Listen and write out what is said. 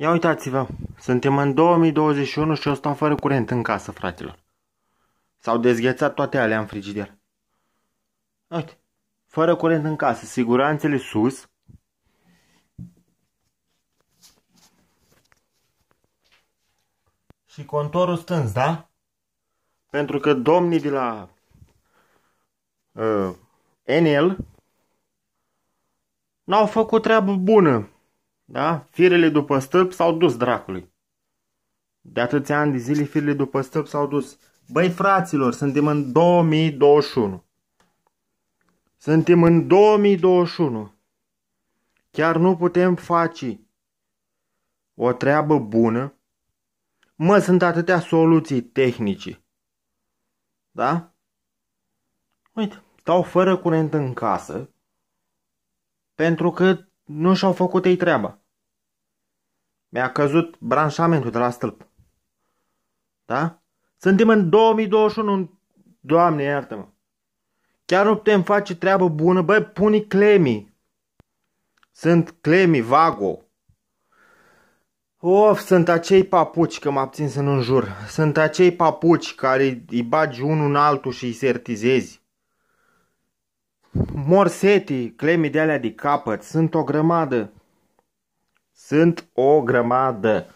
Ia uitați-vă, suntem în 2021 și o stau fără curent în casă, fratele. S-au dezghețat toate alea în frigider. Uite, fără curent în casă, siguranțele sus. Și contorul stâns, da? Pentru că domnii de la uh, NL n-au făcut treabă bună da? Firele după stâlp s-au dus dracului. De atâția ani de zile firele după stâlp s-au dus. Băi, fraților, suntem în 2021. Suntem în 2021. Chiar nu putem face o treabă bună. Mă, sunt atâtea soluții tehnice. Da? Uite, stau fără curent în casă pentru că nu și-au făcut ei treaba. Mi-a căzut branșamentul de la stâlp. Da? Suntem în 2021, doamne iartă-mă. Chiar nu putem face treabă bună, băi, pune clemii. Sunt clemii, vago. Of, sunt acei papuci, că mă abțin să nu înjur, sunt acei papuci care îi bagi unul în altul și îi sertizezi. Morseti, clemii de alea de capăt, sunt o grămadă. Sinto o Gramada